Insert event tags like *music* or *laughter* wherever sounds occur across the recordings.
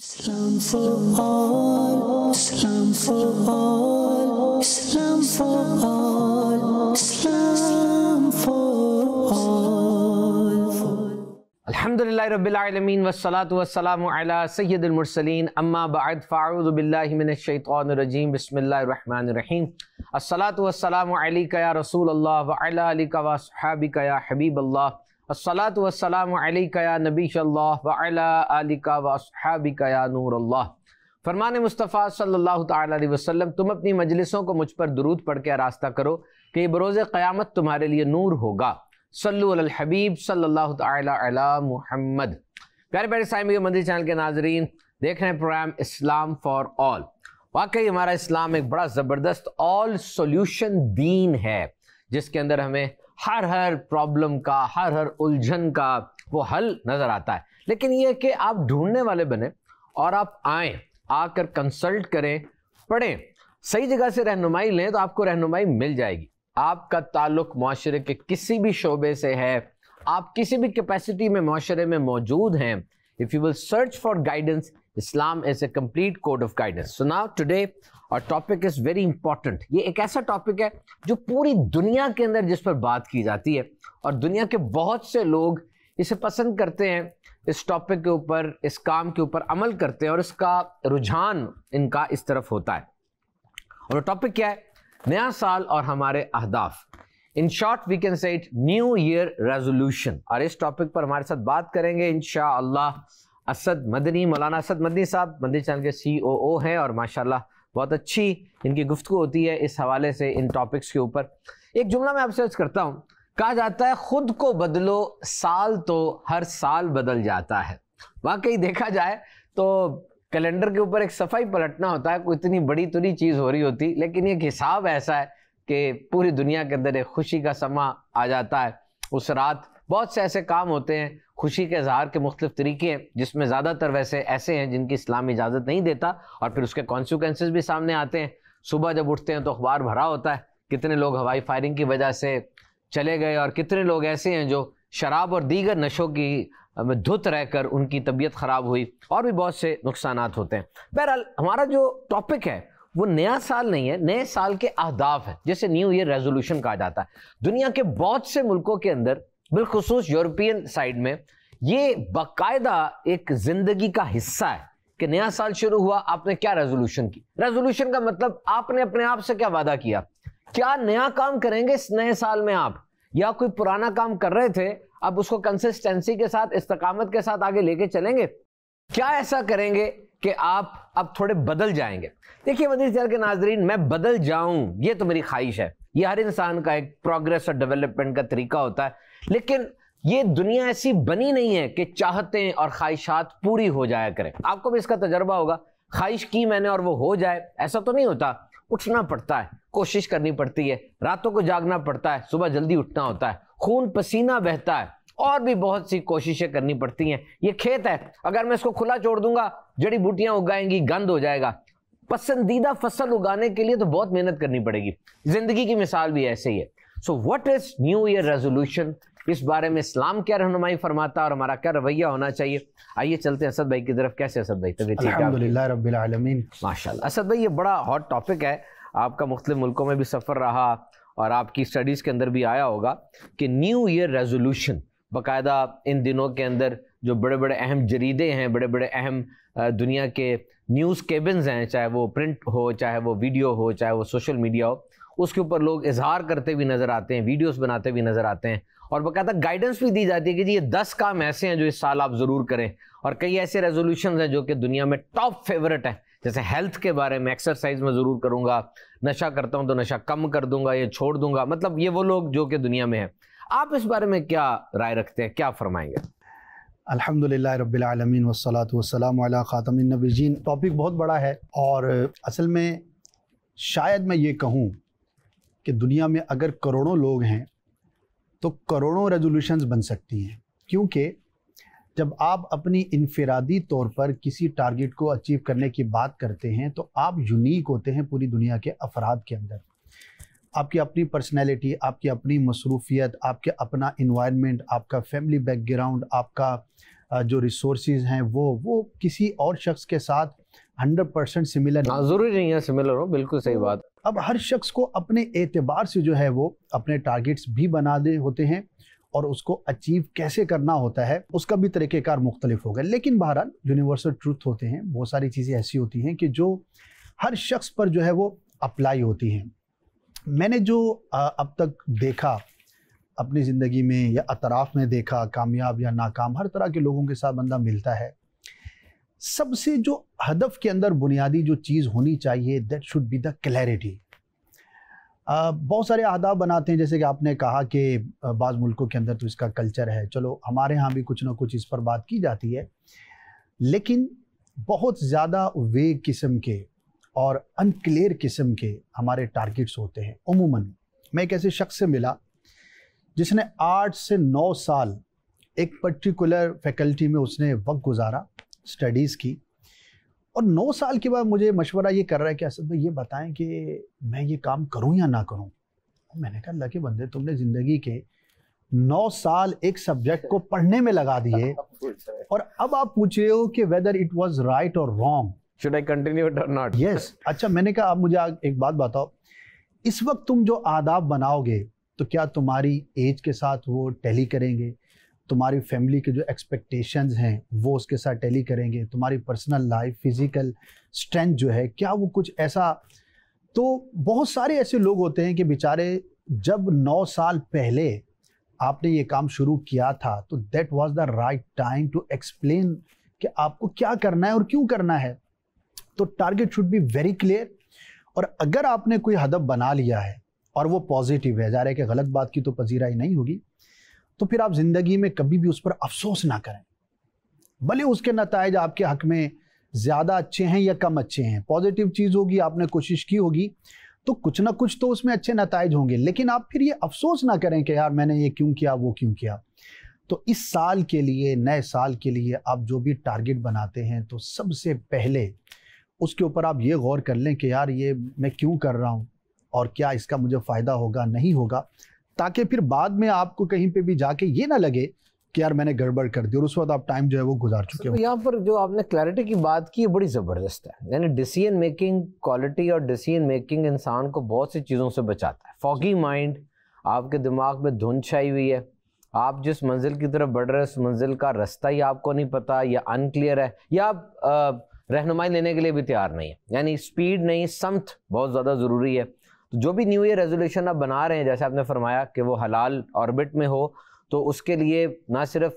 Islam for all, Islam for all, Islam for all, Islam for all. Alhamdulillah Rabbil Alameen wassalatu wassalamu ala Sayyidil Mursaleen amma ba'd fa'udhu billahi minash shaitanir rajim bismillahir rahmanir rahim Assalatu wassalamu alayka ya Rasulullah wa ala alika wa sahabika ya Habiballah असलात वसलाम या नबी वलिका वसहाबिका या नूर अल्लाह फरमान मुस्तफ़ा सल्लल्लाहु अलैहि वसल्लम तुम अपनी मजलिसों को मुझ पर दरूद पढ़ के रास्ता करो कि बरोज़ क़यामत तुम्हारे लिए नूर होगा सल्लु अल हबीब सल्लल्लाहु मुहम्मद प्यारे प्यारे साहिब मंदिर चैनल के नाजरीन देख रहे हैं प्रोग्राम इस्लाम फॉर ऑल वाकई हमारा इस्लाम एक बड़ा ज़बरदस्त ऑल सोल्यूशन दीन है जिसके अंदर हमें हर हर प्रॉब्लम का हर हर उलझन का वो हल नज़र आता है लेकिन ये कि आप ढूंढने वाले बने और आप आए आकर कंसल्ट करें पढ़ें सही जगह से रहनुमाई लें तो आपको रहनुमाई मिल जाएगी आपका ताल्लुक माशरे के किसी भी शोबे से है आप किसी भी कैपेसिटी में माशरे में मौजूद हैं if you will search for guidance Islam is a complete code of guidance so now today our topic is very important ये एक ऐसा टॉपिक है जो पूरी दुनिया के अंदर जिस पर बात की जाती है और दुनिया के बहुत से लोग इसे पसंद करते हैं इस टॉपिक के ऊपर इस काम के ऊपर अमल करते हैं और इसका रुझान इनका इस तरफ होता है और वो टॉपिक क्या है नया साल और हमारे अहदाफ in short we can say it new year resolution और इस टॉपिक पर हमारे साथ बात करेंगे इन शाह असद मदनी मौलाना असद मदनी साहब मदनी चैनल के सी ओ ओ हैं और माशाल्लाह बहुत अच्छी इनकी गुफ्तु होती है इस हवाले से इन टॉपिक्स के ऊपर एक जुमला मैं आपसे करता हूँ कहा जाता है खुद को बदलो साल तो हर साल बदल जाता है वाकई देखा जाए तो कैलेंडर के ऊपर एक सफाई पलटना होता है कोई इतनी बड़ी तुरी तो चीज़ हो रही होती लेकिन एक हिसाब ऐसा है कि पूरी दुनिया के अंदर एक खुशी का समा आ जाता है उस रात बहुत से ऐसे काम होते हैं खुशी के इजहार के मुख्तफ तरीके हैं जिसमें ज़्यादातर वैसे ऐसे हैं जिनकी इस्लाम इजाज़त नहीं देता और फिर उसके कॉन्सिक्वेंसेज भी सामने आते हैं सुबह जब उठते हैं तो अखबार भरा होता है कितने लोग हवाई फायरिंग की वजह से चले गए और कितने लोग ऐसे हैं जो शराब और दीगर नशों की धुत रहकर उनकी तबीयत ख़राब हुई और भी बहुत से नुकसान होते हैं बहरहाल हमारा जो टॉपिक है वो नया साल नहीं है नए साल के अहदाफ है जैसे न्यू ईयर रेजोल्यूशन कहा जाता है दुनिया के बहुत से मुल्कों के अंदर बिलखसूस यूरोपियन साइड में ये बाकायदा एक जिंदगी का हिस्सा है कि नया साल शुरू हुआ आपने क्या रेजोल्यूशन की रेजोल्यूशन का मतलब आपने अपने आप से क्या वादा किया क्या नया काम करेंगे इस नए साल में आप या कोई पुराना काम कर रहे थे अब उसको कंसिस्टेंसी के साथ इस्तकामत के साथ आगे लेके चलेंगे क्या ऐसा करेंगे कि आप अब थोड़े बदल जाएंगे देखिए मदीज के नाजरीन मैं बदल जाऊं ये तो मेरी ख्वाहिश है ये हर इंसान का एक प्रोग्रेस और डेवलपमेंट का तरीका होता है लेकिन ये दुनिया ऐसी बनी नहीं है कि चाहते और ख्वाहिशात पूरी हो जाया करें आपको भी इसका तजर्बा होगा ख्वाहिश की मैंने और वो हो जाए ऐसा तो नहीं होता उठना पड़ता है कोशिश करनी पड़ती है रातों को जागना पड़ता है सुबह जल्दी उठना होता है खून पसीना बहता है और भी बहुत सी कोशिशें करनी पड़ती हैं ये खेत है अगर मैं इसको खुला छोड़ दूंगा जड़ी बूटियां उगाएंगी गंद हो जाएगा पसंदीदा फसल उगाने के लिए तो बहुत मेहनत करनी पड़ेगी जिंदगी की मिसाल भी ऐसे ही है so what is new year resolution इस बारे में इस्लाम क्या रहनुमाई फरमाता और हमारा क्या रवैया होना चाहिए आइए चलते हैं असद भाई की तरफ कैसे असद भाई तभी ठीक माशा असद भाई ये बड़ा हॉट टॉपिक है आपका मुख्तु मुल्कों में भी सफ़र रहा और आपकी स्टडीज़ के अंदर भी आया होगा कि न्यू ईयर रेजोल्यूशन बाकायदा इन दिनों के अंदर जो बड़े बड़े अहम जरीदे हैं बड़े बड़े अहम दुनिया के न्यूज़ केबिन्स हैं चाहे वो प्रिंट हो चाहे वो वीडियो हो चाहे वो सोशल मीडिया हो उसके ऊपर लोग इजहार करते हुए नज़र आते हैं वीडियोस बनाते हुए नज़र आते हैं और बकायदा गाइडेंस भी दी जाती है कि जी ये दस काम ऐसे हैं जो इस साल आप ज़रूर करें और कई ऐसे रेजोल्यूशन हैं जो कि दुनिया में टॉप फेवरेट हैं जैसे हेल्थ के बारे में एक्सरसाइज में ज़रूर करूँगा नशा करता हूँ तो नशा कम कर दूंगा ये छोड़ दूंगा मतलब ये वो लोग जो कि दुनिया में हैं आप इस बारे में क्या राय रखते हैं क्या फरमाएंगे अल्हम्दुलिल्लाह रब्बिल आलमीन वस्सलातु वस्सलाम अला खातमिन नबीजीन टॉपिक बहुत बड़ा है और असल में शायद मैं ये कहूँ कि दुनिया में अगर करोड़ों लोग हैं तो करोड़ों रेजोल्यूशंस बन सकती हैं क्योंकि जब आप अपनी इनफरादी तौर पर किसी टारगेट को अचीव करने की बात करते हैं तो आप यूनिक होते हैं पूरी दुनिया के अफराद के अंदर आपकी अपनी पर्सनैलिटी आपकी अपनी मसरूफियत आपके अपना इन्वायरमेंट आपका फैमिली बैकग्राउंड आपका जो रिसोर्स हैं वो वो किसी और शख्स के साथ हंड्रेड परसेंट सिमिलर ज़रूरी नहीं है सिमिलर हो बिल्कुल सही तो बात अब हर शख्स को अपने एतबार से जो है वो अपने टारगेट्स भी बना दे होते हैं और उसको अचीव कैसे करना होता है उसका भी तरीक़ेकार मुख्तलिफ होगा लेकिन बहरहाल यूनिवर्सल ट्रूथ होते हैं बहुत सारी चीज़ें ऐसी होती हैं कि जो हर शख्स पर जो है वो अप्लाई होती हैं मैंने जो अब तक देखा अपनी ज़िंदगी में या अतराफ़ में देखा कामयाब या नाकाम हर तरह के लोगों के साथ बंदा मिलता है सबसे जो हदफ के अंदर बुनियादी जो चीज़ होनी चाहिए that should be the clarity बहुत सारे आदाब बनाते हैं जैसे कि आपने कहा कि बाज़ मुल्कों के अंदर तो इसका कल्चर है चलो हमारे यहाँ भी कुछ ना कुछ इस पर बात की जाती है लेकिन बहुत ज़्यादा वे किस्म के और अनक्लियर किस्म के हमारे टारगेट्स होते हैं उमूमन मैं एक ऐसे शख्स से मिला जिसने आठ से नौ साल एक पर्टिकुलर फैकल्टी में उसने वक्त गुजारा स्टडीज़ की और नौ साल के बाद मुझे मशवरा ये कर रहा है कि असद भाई ये बताएं कि मैं ये काम करूं या ना करूं मैंने कहा अल्लाह के बंदे तुमने ज़िंदगी के नौ साल एक सब्जेक्ट को पढ़ने में लगा दिए *laughs* और अब आप पूछ रहे हो कि whether it was right or wrong should I continue it or not yes अच्छा मैंने कहा आप मुझे एक बात बताओ इस वक्त तुम जो आदाब बनाओगे तो क्या तुम्हारी एज के साथ वो टैली करेंगे तुम्हारी फैमिली के जो एक्सपेक्टेशंस हैं वो उसके साथ टैली करेंगे तुम्हारी पर्सनल लाइफ फिज़िकल स्ट्रेंथ जो है क्या वो कुछ ऐसा तो बहुत सारे ऐसे लोग होते हैं कि बेचारे जब नौ साल पहले आपने ये काम शुरू किया था तो that was the right time to explain कि आपको क्या करना है और क्यों करना है तो target should be very clear और अगर आपने कोई हदफ बना लिया है और वो पॉजिटिव है जा है कि गलत बात की तो पजीरा ही नहीं होगी तो फिर आप ज़िंदगी में कभी भी उस पर अफसोस ना करें भले उसके नतज आपके हक में ज़्यादा अच्छे हैं या कम अच्छे हैं पॉजिटिव चीज़ होगी आपने कोशिश की होगी तो कुछ ना कुछ तो उसमें अच्छे नतज होंगे लेकिन आप फिर ये अफसोस ना करें कि यार मैंने ये क्यों किया वो क्यों किया तो इस साल के लिए नए साल के लिए आप जो भी टारगेट बनाते हैं तो सबसे पहले उसके ऊपर आप ये गौर कर लें कि यार ये मैं क्यों कर रहा हूँ और क्या इसका मुझे फ़ायदा होगा नहीं होगा ताकि फिर बाद में आपको कहीं पे भी जाके ये ना लगे कि यार मैंने गड़बड़ कर दी और उस वक्त आप टाइम जो है वो गुजार चुके हो यहाँ पर जो आपने क्लैरिटी की बात की बड़ी ज़बरदस्त है यानी डिसीजन मेकिंग क्वालिटी और डिसीजन मेकिंग इंसान को बहुत सी चीज़ों से बचाता है फॉकी माइंड आपके दिमाग में धुंध छाई हुई है आप जिस मंजिल की तरफ बढ़ रहे हैं उस मंजिल का रास्ता ही आपको नहीं पता या अनक्लियर है या आप रहनुमाई लेने के लिए भी तैयार नहीं है यानी स्पीड नहीं समथ बहुत ज़्यादा ज़रूरी है तो जो भी न्यू ईयर रेजोल्यूशन आप बना रहे हैं जैसे आपने फरमाया कि वो हलाल ऑर्बिट में हो तो उसके लिए ना सिर्फ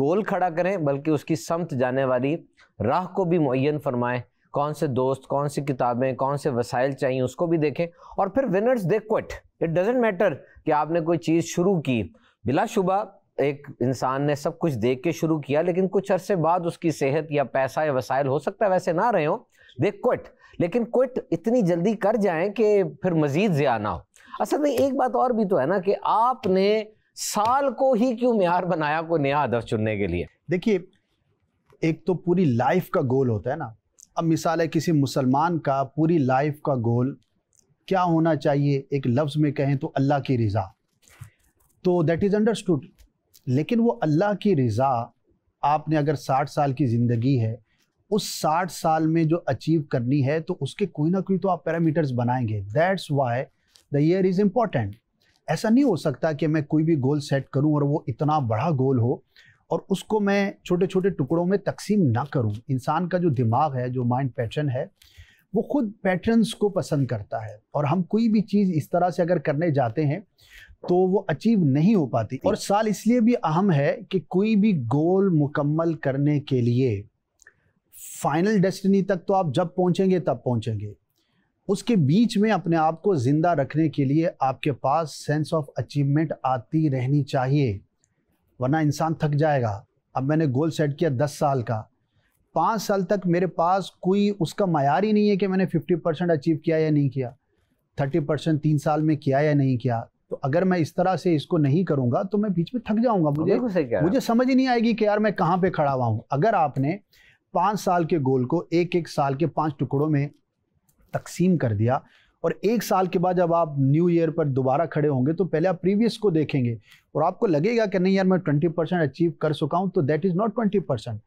गोल खड़ा करें बल्कि उसकी समत जाने वाली राह को भी मुन फरमाएं कौन से दोस्त कौन सी किताबें कौन से वसाइल चाहिए उसको भी देखें और फिर winners they quit it doesn't matter कि आपने कोई चीज़ शुरू की बिलाशुबा एक इंसान ने सब कुछ देख के शुरू किया लेकिन कुछ अरसे बाद उसकी सेहत या पैसा या वसाइल हो सकता है वैसे ना रहे हो दे क्विट लेकिन क्विट इतनी जल्दी कर जाए कि फिर मजीद ज़्या ना हो असल अच्छा, में एक बात और भी तो है ना कि आपने साल को ही क्यों मैार बनाया कोई नया हदफ चुनने के लिए देखिए एक तो पूरी लाइफ का गोल होता है ना अब मिसाल है किसी मुसलमान का पूरी लाइफ का गोल क्या होना चाहिए एक लफ्ज़ में कहें तो अल्लाह की रज़ा तो देट इज़ अंडरस्टूड लेकिन वो अल्लाह की रज़ा आपने अगर साठ साल की ज़िंदगी है उस 60 साल में जो अचीव करनी है तो उसके कोई ना कोई तो आप पैरामीटर्स बनाएंगे that's why the year is important ऐसा नहीं हो सकता कि मैं कोई भी गोल सेट करूं और वो इतना बड़ा गोल हो और उसको मैं छोटे छोटे टुकड़ों में तकसीम ना करूं इंसान का जो दिमाग है जो माइंड पैटर्न है वो खुद पैटर्न्स को पसंद करता है और हम कोई भी चीज़ इस तरह से अगर करने जाते हैं तो वो अचीव नहीं हो पाती और साल इसलिए भी अहम है कि कोई भी गोल मुकम्मल करने के लिए फाइनल डेस्टिनी तक तो आप जब पहुंचेंगे तब पहुंचेंगे उसके बीच में अपने आप को ज़िंदा रखने के लिए आपके पास सेंस ऑफ अचीवमेंट आती रहनी चाहिए वरना इंसान थक जाएगा अब मैंने गोल सेट किया दस साल का पाँच साल तक मेरे पास कोई उसका मैार ही नहीं है कि मैंने फिफ्टी परसेंट अचीव किया या नहीं किया थर्टी परसेंट तीन साल में किया या नहीं किया तो अगर मैं इस तरह से इसको नहीं करूंगा तो मैं बीच में थक जाऊंगा तो मुझे मुझे समझ ही नहीं आएगी कि यार मैं कहाँ पे खड़ा हुआ हूँ अगर आपने पाँच साल के गोल को एक एक साल के पाँच टुकड़ों में तकसीम कर दिया और एक साल के बाद जब आप न्यू ईयर पर दोबारा खड़े होंगे तो पहले आप प्रीवियस को देखेंगे और आपको लगेगा कि नहीं यार मैं ट्वेंटी परसेंट अचीव कर चुका हूँ तो that is not twenty percent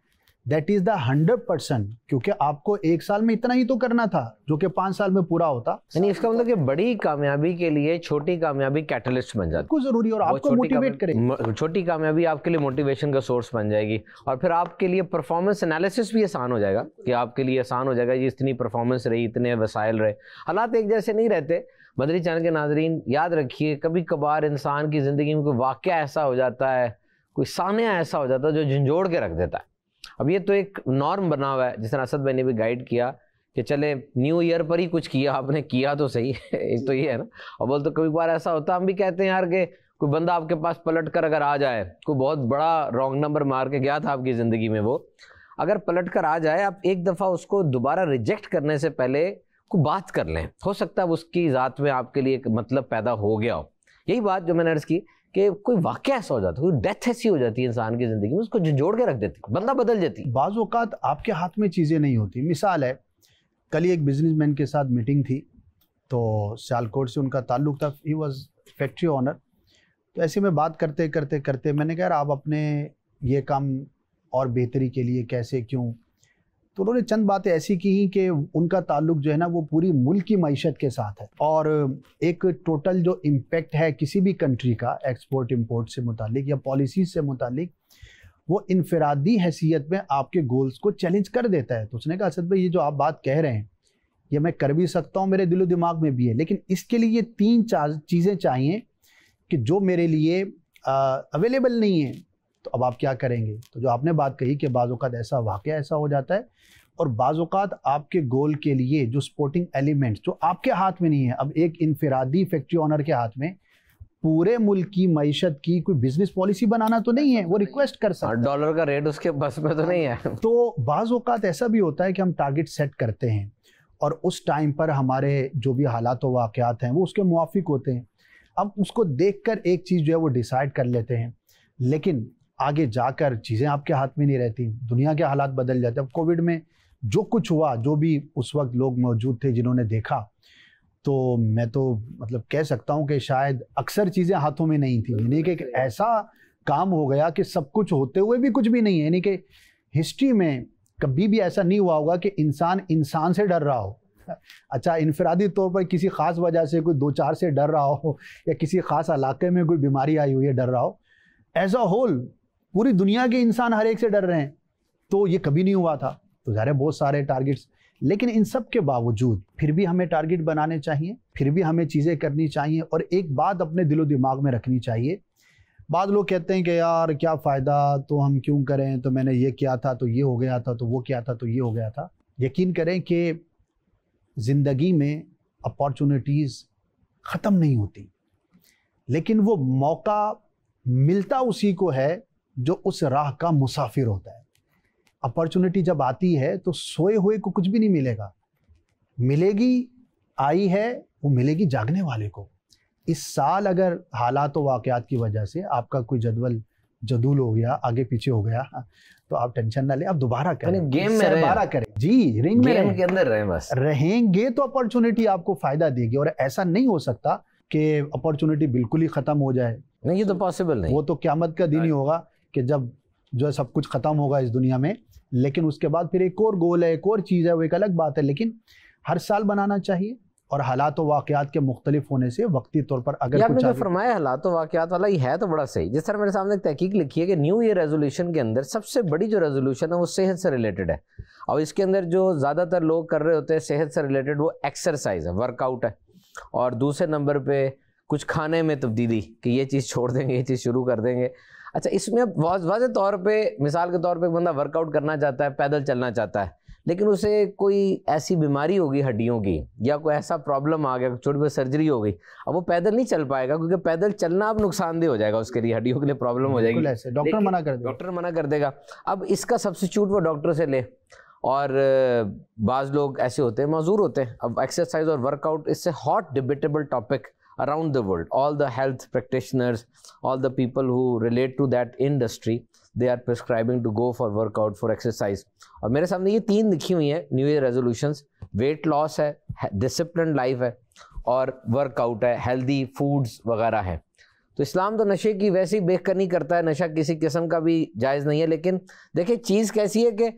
that is the hundred percent क्योंकि आपको एक साल में इतना ही तो करना था जो कि पांच साल में पूरा होता यानी इसका मतलब कि बड़ी कामयाबी के लिए छोटी कामयाबी कैटलिस्ट बन जाती है जरूरी और आपको मोटिवेट करे छोटी कामयाबी आपके लिए मोटिवेशन का सोर्स बन जाएगी और फिर आपके लिए परफॉर्मेंस एनालिसिस भी आसान हो जाएगा कि आपके लिए आसान हो जाएगा इतनी परफॉर्मेंस रही इतने वसायल रहे हालात एक जैसे नहीं रहते मदरी चैनल के नाजरीन याद रखिए कभी कभार इंसान की ज़िंदगी में कोई वाक्य ऐसा हो जाता है कोई सान्या ऐसा हो जाता है जो झंझोड़ के रख देता है अब ये तो एक नॉर्म बना हुआ है जिसने असद भाई ने भी गाइड किया कि चले न्यू ईयर पर ही कुछ किया आपने किया तो सही *laughs* एक तो ये है ना और बोल तो कभी बार ऐसा होता हम भी कहते हैं यार के कोई बंदा आपके पास पलट कर अगर आ जाए कोई बहुत बड़ा रॉन्ग नंबर मार के गया था आपकी ज़िंदगी में वो अगर पलट कर आ जाए आप एक दफ़ा उसको दोबारा रिजेक्ट करने से पहले को बात कर लें हो सकता है उसकी ज़ात में आपके लिए एक मतलब पैदा हो गया हो यही बात जो मैंने अर्ज़ की कि कोई वाक्य ऐसा हो जाता है कोई डेथ ऐसी हो जाती है इंसान की ज़िंदगी में उसको जोड़ के रख देती बंदा बदल जाती है बाज़ अवत आपके हाथ में चीज़ें नहीं होती मिसाल है कल ही एक मैन के साथ मीटिंग थी तो सियालकोट से उनका ताल्लुक था ही वॉज फैक्ट्री ऑनर तो ऐसे में बात करते करते करते मैंने कहा आप अपने ये काम और बेहतरी के लिए कैसे क्यों तो उन्होंने चंद बातें ऐसी की कि उनका ताल्लुक जो है ना वो पूरी मुल्क की मीशत के साथ है और एक टोटल जो इम्पेक्ट है किसी भी कंट्री का एक्सपोर्ट इम्पोर्ट से मुतलिक या पॉलिसी से मुतलिक वो इनफरादी हैसियत में आपके गोल्स को चैलेंज कर देता है तो उसने कहा असद भाई ये जो आप बात कह रहे हैं ये मैं कर भी सकता हूँ मेरे दिलो दिमाग में भी है लेकिन इसके लिए ये तीन चार चीज़ें चाहिए कि जो मेरे लिए अवेलेबल नहीं है तो अब आप क्या करेंगे तो जो आपने बात कही कि बाज़ ऐसा वाक़ ऐसा हो जाता है और बाज़ात आपके गोल के लिए जो स्पोर्टिंग एलिमेंट्स जो आपके हाथ में नहीं है अब एक इनफरादी फैक्ट्री ऑनर के हाथ में पूरे मुल्क की मीशत की कोई बिजनेस पॉलिसी बनाना तो नहीं है वो रिक्वेस्ट कर सकता डॉलर का रेट उसके बस में तो नहीं है तो बाज़ात ऐसा भी होता है कि हम टारगेट सेट करते हैं और उस टाइम पर हमारे जो भी हालात व वाक़ात हैं वो उसके मुआफिक होते हैं अब उसको देख कर एक चीज़ जो है वो डिसाइड कर लेते हैं लेकिन आगे जाकर चीज़ें आपके हाथ में नहीं रहती दुनिया के हालात बदल जाते हैं अब कोविड में जो कुछ हुआ जो भी उस वक्त लोग मौजूद थे जिन्होंने देखा तो मैं तो मतलब कह सकता हूँ कि शायद अक्सर चीज़ें हाथों में नहीं थी यानी कि एक ऐसा काम हो गया कि सब कुछ होते हुए भी कुछ भी नहीं है यानी कि हिस्ट्री में कभी भी ऐसा नहीं हुआ होगा कि इंसान इंसान से डर रहा हो अच्छा इनफरादी तौर पर किसी ख़ास वजह से कोई दो चार से डर रहा हो या किसी ख़ास इलाके में कोई बीमारी आई हुई है डर रहा हो एज अ होल पूरी दुनिया के इंसान हर एक से डर रहे हैं तो ये कभी नहीं हुआ था तो ज़ाहिर बहुत सारे टारगेट्स लेकिन इन सब के बावजूद फिर भी हमें टारगेट बनाने चाहिए फिर भी हमें चीज़ें करनी चाहिए और एक बात अपने दिलो दिमाग में रखनी चाहिए बाद लोग कहते हैं कि यार क्या फ़ायदा तो हम क्यों करें तो मैंने ये किया था तो ये हो गया था तो वो किया था तो ये हो गया था यकीन करें कि ज़िंदगी में अपॉर्चुनिटीज़ ख़त्म नहीं होती लेकिन वो मौका मिलता उसी को है जो उस राह का मुसाफिर होता है अपॉर्चुनिटी जब आती है तो सोए हुए को कुछ भी नहीं मिलेगा मिलेगी आई है वो मिलेगी जागने वाले को इस साल अगर हालात व वाक़ात की वजह से आपका कोई जदवल जदूल हो गया आगे पीछे हो गया तो आप टेंशन ना ले आप दोबारा करें गेम में दोबारा करें जी रिंग में रहें। के अंदर रहें बस रहेंगे तो अपॉर्चुनिटी आपको फायदा देगी और ऐसा नहीं हो सकता कि अपॉर्चुनिटी बिल्कुल ही ख़त्म हो जाए नहीं ये तो पॉसिबल नहीं वो तो क्यामत का दिन ही हाँ। होगा कि जब जो है सब कुछ ख़त्म होगा इस दुनिया में लेकिन उसके बाद फिर एक और गोल है एक और चीज़ है वो एक अलग बात है लेकिन हर साल बनाना चाहिए और हालात और वाकयात के मुख्तलिफ होने से वक्ती तौर पर अगर आपने जो फरमाया हालात और वाकयात वाला ये है तो बड़ा सही जिस तरह मेरे सामने तहकीक लिखी है कि न्यू ईयर रेजोल्यूशन के अंदर सबसे बड़ी जो रेजोल्यूशन है वो सेहत से रिलेटेड है और इसके अंदर जो ज़्यादातर लोग कर रहे होते हैं सेहत से रिलेटेड वो एक्सरसाइज है वर्कआउट है और दूसरे नंबर पर कुछ खाने में तब्दीली कि ये चीज़ छोड़ देंगे ये चीज़ शुरू कर देंगे अच्छा इसमें वाज तौर पे मिसाल के तौर पे बंदा वर्कआउट करना चाहता है पैदल चलना चाहता है लेकिन उसे कोई ऐसी बीमारी होगी हड्डियों की या कोई ऐसा प्रॉब्लम आ गया छोटी पर सर्जरी हो गई अब वो पैदल नहीं चल पाएगा क्योंकि पैदल चलना अब नुकसानदेह हो जाएगा उसके लिए हड्डियों के लिए प्रॉब्लम हो जाएगी डॉक्टर मना कर डॉक्टर मना कर देगा अब इसका सब्सिट्यूट वो डॉक्टर से ले और बाज़ लोग ऐसे होते हैं मजूर होते हैं अब एक्सरसाइज और वर्कआउट इससे hot debatable topic around the world. All the health practitioners, all the people who relate to that industry, they are prescribing to go for workout, for exercise. aur mere samne ye teen likhi hui hai new year resolutions weight loss hai disciplined life hai aur workout hai healthy foods wagaira hai तो इस्लाम तो नशे की वैसे बेहकर बेकनी करता है नशा किसी किस्म का भी जायज़ नहीं है लेकिन देखिए चीज़ कैसी है कि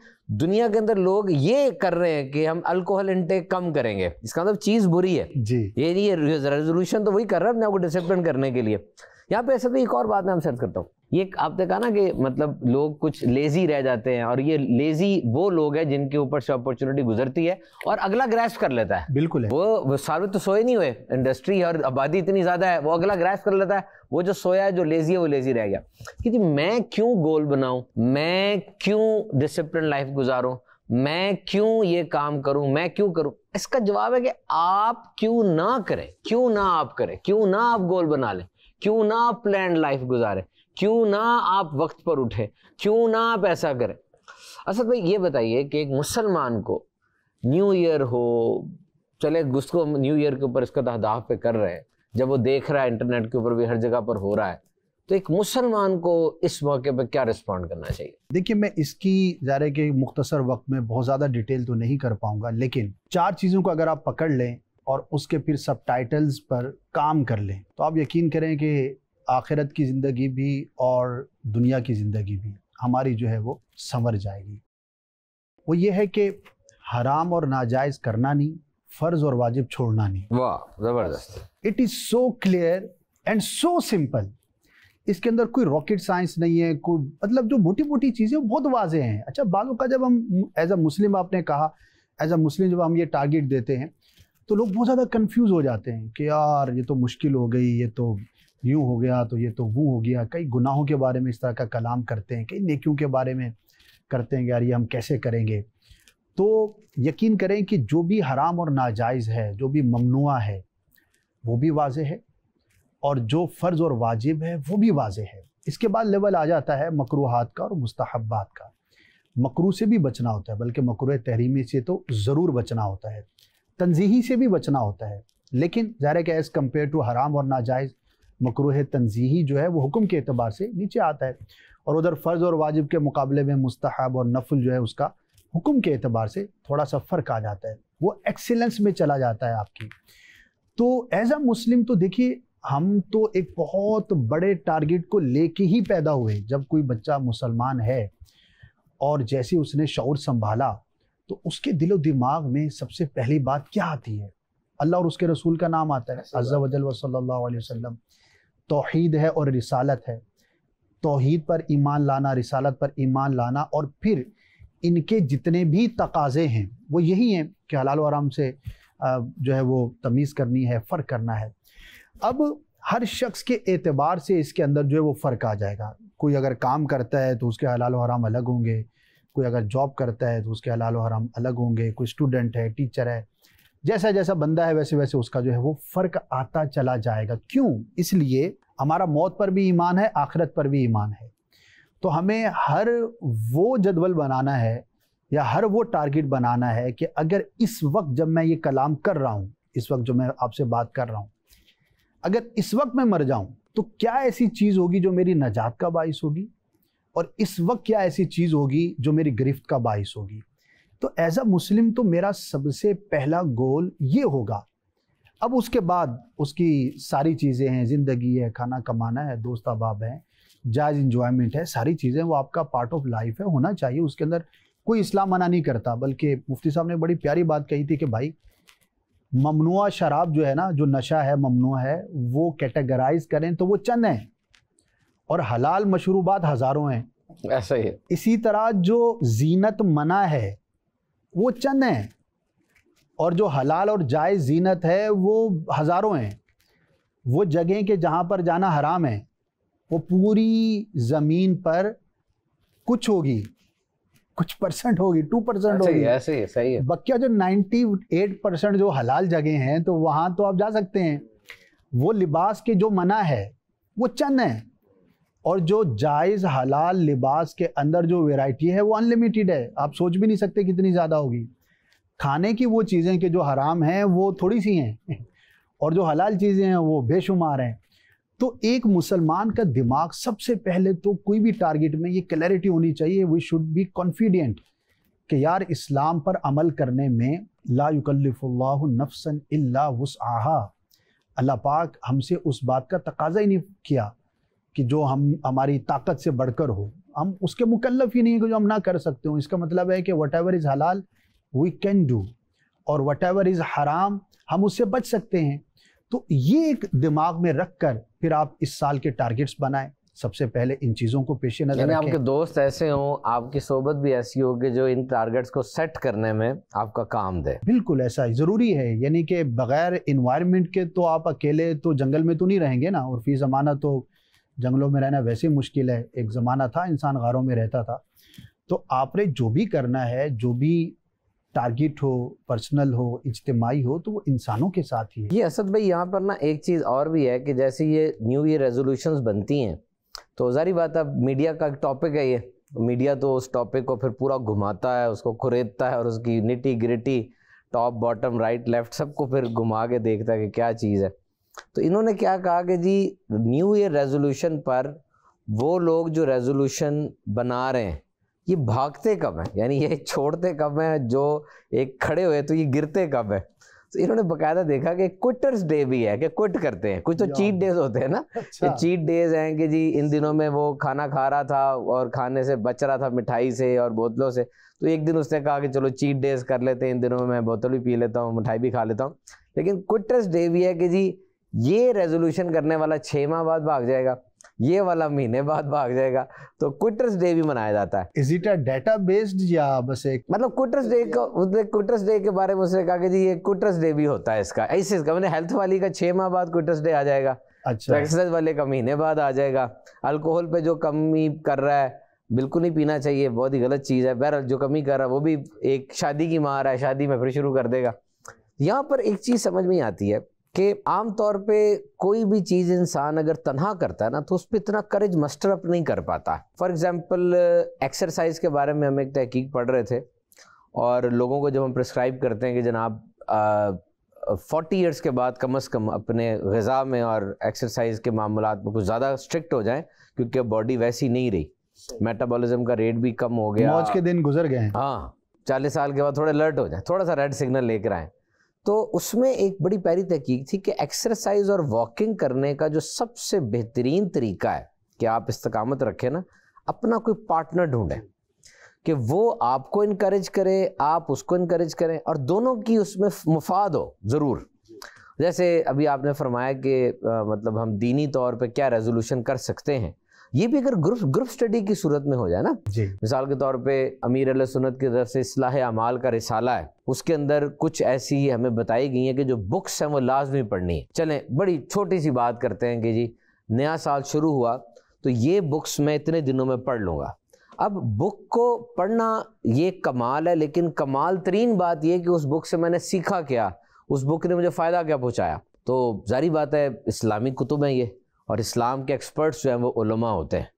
दुनिया के अंदर लोग ये कर रहे हैं कि हम अल्कोहल इंटेक कम करेंगे इसका मतलब चीज़ बुरी है जी ये नहीं है रेजोल्यूशन तो वही कर रहा है अपने आपको डिसिप्लिन करने के लिए यहाँ पे ऐसा भी तो एक और बात मैं हम सर्च करता हूँ ये आपने कहा ना कि मतलब लोग कुछ लेजी रह जाते हैं और ये लेजी वो लोग हैं जिनके ऊपर से अपॉर्चुनिटी गुजरती है और अगला ग्रैस कर लेता है बिल्कुल है। वो, वो सारे तो सोए नहीं हुए इंडस्ट्री और आबादी इतनी ज्यादा है वो अगला ग्रैस कर लेता है वो जो सोया है जो लेजी है वो लेजी रह गया कि जी मैं क्यों गोल बनाऊ मैं क्यों डिसिप्लिन लाइफ गुजारू मैं क्यों ये काम करूं मैं क्यों करूं इसका जवाब है कि आप क्यों ना करें क्यों ना आप करें क्यों ना आप गोल बना लें क्यों ना आप प्लान लाइफ गुजारें क्यों ना आप वक्त पर उठे क्यों ना आप ऐसा करें असद भाई ये बताइए कि एक मुसलमान को न्यू ईयर हो चले उसको न्यू ईयर के ऊपर इसका तहदाफ पे कर रहे हैं जब वो देख रहा है इंटरनेट के ऊपर भी हर जगह पर हो रहा है तो एक मुसलमान को इस मौके पर क्या रिस्पॉन्ड करना चाहिए देखिए मैं इसकी जारे के मुख्तसर वक्त में बहुत ज़्यादा डिटेल तो नहीं कर पाऊंगा लेकिन चार चीज़ों को अगर आप पकड़ लें और उसके फिर सब पर काम कर लें तो आप यकीन करें कि आखिरत की ज़िंदगी भी और दुनिया की ज़िंदगी भी हमारी जो है वो संवर जाएगी वो ये है कि हराम और नाजायज़ करना नहीं फ़र्ज और वाजिब छोड़ना नहीं वाह ज़बरदस्त it is so clear and so simple इसके अंदर कोई रॉकेट साइंस नहीं है कोई मतलब जो मोटी मोटी चीज़ें वो बहुत वाजे हैं अच्छा बालों का जब हम एज अ मुस्लिम आपने कहा एज अ मुस्लिम जब हम ये टारगेट देते हैं तो लोग बहुत ज़्यादा कंफ्यूज हो जाते हैं कि यार ये तो मुश्किल हो गई ये तो यूँ हो गया तो ये तो वो हो गया कई गुनाहों के बारे में इस तरह का कलाम करते हैं कई नेकियों के बारे में करते हैं यार ये हम कैसे करेंगे तो यकीन करें कि जो भी हराम और नाजायज़ है जो भी ममनुआ है वो भी वाज है और जो फ़र्ज़ और वाजिब है वो भी वाज है इसके बाद लेवल आ जाता है मकरूहत का और मस्तहबात का मकरू से भी बचना होता है बल्कि मकर तहरीमी से तो ज़रूर बचना होता है तनजीही से भी बचना होता है लेकिन ज़ाहिर है एज़ कम्पेयर टू हराम और नाजायज़ मकरूह तनजीही जो है वो हुक्म के अतबार से नीचे आता है और उधर फ़र्ज़ और वाजिब के मुकाबले में मुस्तहब और नफल जो है उसका हुक्म के अतबार से थोड़ा सा फ़र्क आ जाता है वो एक्सेलेंस में चला जाता है आपकी तो एज अ मुस्लिम तो देखिए हम तो एक बहुत बड़े टारगेट को लेके ही पैदा हुए जब कोई बच्चा मुसलमान है और जैसे उसने शौर संभाला तो उसके दिलो दिमाग में सबसे पहली बात क्या आती है अल्लाह और उसके रसूल का नाम आता है अज्जा वजल वसल्लम तोहद है और रिसालत है तोहद पर ईमान लाना रिसालत पर ईमान लाना और फिर इनके जितने भी तकाजे हैं वो यही हैं कि हलाल आराम से जो है वो तमीज़ करनी है फ़र्क करना है अब हर शख्स के एतबार से इसके अंदर जो है वो फ़र्क आ जाएगा कोई अगर काम करता है तो उसके हलाल हराम अलग होंगे कोई अगर जॉब करता है तो उसके हलाल हराम अलग होंगे कोई स्टूडेंट है टीचर है जैसा जैसा बंदा है वैसे वैसे उसका जो है वो फ़र्क आता चला जाएगा क्यों इसलिए हमारा मौत पर भी ईमान है आखिरत पर भी ईमान है तो हमें हर वो जदवल बनाना है या हर वो टारगेट बनाना है कि अगर इस वक्त जब मैं ये कलाम कर रहा हूँ इस वक्त जो मैं आपसे बात कर रहा हूँ अगर इस वक्त मैं मर जाऊँ तो क्या ऐसी चीज़ होगी जो मेरी नजात का बायस होगी और इस वक्त क्या ऐसी चीज़ होगी जो मेरी गिरफ्त का बायस होगी तो एज अ मुस्लिम तो मेरा सबसे पहला गोल ये होगा अब उसके बाद उसकी सारी चीज़ें हैं ज़िंदगी है खाना कमाना है दोस्त अहबाब हैं जायज़ इंजॉयमेंट है सारी चीज़ें वो आपका पार्ट ऑफ लाइफ है होना चाहिए उसके अंदर कोई इस्लाम मना नहीं करता बल्कि मुफ्ती साहब ने बड़ी प्यारी बात कही थी कि भाई ममनुआ शराब जो है ना जो नशा है ममनुआ है वो कैटेगराइज करें तो वो चंद हैं और हलाल मशरूबात हज़ारों हैं ऐसा ही है इसी तरह जो जीनत मना है वो चंद हैं और जो हलाल और जायज़ जीनत है वो हज़ारों हैं वो जगह के जहाँ पर जाना हराम है वो पूरी ज़मीन पर कुछ होगी कुछ परसेंट होगी टू परसेंट होगी ऐसे ही सही है बकिया जो नाइन्टी एट परसेंट जो हलाल जगह हैं तो वहाँ तो आप जा सकते हैं वो लिबास के जो मना है वो चंद हैं और जो जायज़ हलाल लिबास के अंदर जो वेराइटी है वो अनलिमिटेड है आप सोच भी नहीं सकते कितनी ज़्यादा होगी खाने की वो चीज़ें के जो हराम हैं वो थोड़ी सी हैं *laughs* और जो हलाल चीज़ें हैं वो बेशुमार हैं तो एक मुसलमान का दिमाग सबसे पहले तो कोई भी टारगेट में ये क्लैरिटी होनी चाहिए वी शुड बी कॉन्फिडेंट कि यार इस्लाम पर अमल करने में ला नफसन इल्ला अल्लाह पाक हमसे उस बात का तकाजा ही नहीं किया कि जो हम हमारी ताकत से बढ़कर हो हम उसके मुकल्लफ ही नहीं है कि जो हम ना कर सकते हो इसका मतलब है कि वट एवर इज़ हलाल वी कैन डू और वट एवर इज़ हराम हम उससे बच सकते हैं तो ये एक दिमाग में रख कर फिर आप इस साल के टारगेट्स बनाएं सबसे पहले इन चीज़ों को पेश नजर आपके दोस्त ऐसे हों आपकी सोबत भी ऐसी होगी जो इन टारगेट्स को सेट करने में आपका काम दे बिल्कुल ऐसा ज़रूरी है यानी कि बगैर इन्वायरमेंट के तो आप अकेले तो जंगल में तो नहीं रहेंगे ना और फिर ज़माना तो जंगलों में रहना वैसे मुश्किल है एक ज़माना था इंसान गारों में रहता था तो आपने जो भी करना है जो भी टारगेट हो पर्सनल हो इज्तमाही हो तो वो इंसानों के साथ ही है ये असद भाई यहाँ पर ना एक चीज़ और भी है कि जैसे ये न्यू ईयर रेजोल्यूशंस बनती हैं तो जारी बात अब मीडिया का टॉपिक है ये मीडिया तो उस टॉपिक को फिर पूरा घुमाता है उसको खुरेदता है और उसकी nitty gritty top bottom right left सबको फिर घुमा के देखता है कि क्या चीज़ है तो इन्होंने क्या कहा कि जी न्यू ईयर रेजोल्यूशन पर वो लोग जो रेजोल्यूशन बना रहे हैं ये भागते कब हैं यानी ये छोड़ते कब हैं जो एक खड़े हुए तो ये गिरते कब है तो इन्होंने बकायदा देखा कि क्विटर्स डे भी है कि क्विट करते हैं कुछ तो चीट डेज होते हैं ना अच्छा। चीट डेज हैं कि जी इन दिनों में वो खाना खा रहा था और खाने से बच रहा था मिठाई से और बोतलों से तो एक दिन उसने कहा कि चलो चीट डेज कर लेते हैं इन दिनों में मैं बोतल भी पी लेता हूँ मिठाई भी खा लेता हूँ लेकिन क्विटर्स डे भी है कि जी ये रेजोल्यूशन करने वाला छः माह बाद भाग जाएगा ये वाला महीने बाद भाग जाएगा तो क्विटर्स डे भी मनाया जाता है is it a data based या बस एक मतलब क्विटर्स डे का उसने क्विटर्स डे के बारे में उसने कहा कि जी ये क्विटर्स डे भी होता है इसका ऐसे इसका मैंने हेल्थ वाली का छः माह बाद क्विटर्स डे आ जाएगा अच्छा एक्सरसाइज तो वाले का महीने बाद आ जाएगा अल्कोहल पे जो कमी कर रहा है बिल्कुल नहीं पीना चाहिए बहुत ही गलत चीज़ है बहरहाल जो कमी कर रहा है वो भी एक शादी की मार है शादी में फिर शुरू कर देगा यहाँ पर एक चीज़ समझ में आती है कि आमतौर पे कोई भी चीज़ इंसान अगर तनहा करता है ना तो उस पर इतना करेज मस्टर अप नहीं कर पाता फॉर एग्ज़ाम्पल एक्सरसाइज के बारे में हम एक तहकीक पढ़ रहे थे और लोगों को जब हम प्रिस्क्राइब करते हैं कि जनाब फोर्टी ईयर्स के बाद कम अज़ कम अपने गज़ा में और एक्सरसाइज के मामला में कुछ ज़्यादा स्ट्रिक्ट हो जाएं क्योंकि बॉडी वैसी नहीं रही मेटाबॉलिज्म का रेट भी कम हो गया आज के दिन गुजर गए हाँ चालीस साल के बाद थोड़े अलर्ट हो जाए थोड़ा सा रेड सिग्नल लेकर आएँ तो उसमें एक बड़ी प्यारी तहकीक थी कि एक्सरसाइज और वॉकिंग करने का जो सबसे बेहतरीन तरीका है कि आप इस्तकामत रखें ना अपना कोई पार्टनर ढूंढें कि वो आपको इनक्रेज करे आप उसको इनक्रेज करें और दोनों की उसमें मुफाद हो ज़रूर जैसे अभी आपने फरमाया कि मतलब हम दीनी तौर पे क्या रेजोल्यूशन कर सकते हैं ये भी अगर ग्रुप ग्रुप स्टडी की सूरत में हो जाए ना मिसाल के तौर पे अमीर अल सुनत की तरफ से इसलाह अमाल का रिसाला है उसके अंदर कुछ ऐसी हमें बताई गई है कि जो बुक्स हैं वो लाजमी पढ़नी है चलें बड़ी छोटी सी बात करते हैं कि जी नया साल शुरू हुआ तो ये बुक्स मैं इतने दिनों में पढ़ लूँगा अब बुक को पढ़ना ये कमाल है लेकिन कमाल तरीन बात यह कि उस बुक से मैंने सीखा क्या उस बुक ने मुझे फ़ायदा क्या पहुँचाया तो जारी बात है इस्लामी कुतुब हैं ये और इस्लाम के एक्सपर्ट्स जो हैं वो उलमा होते हैं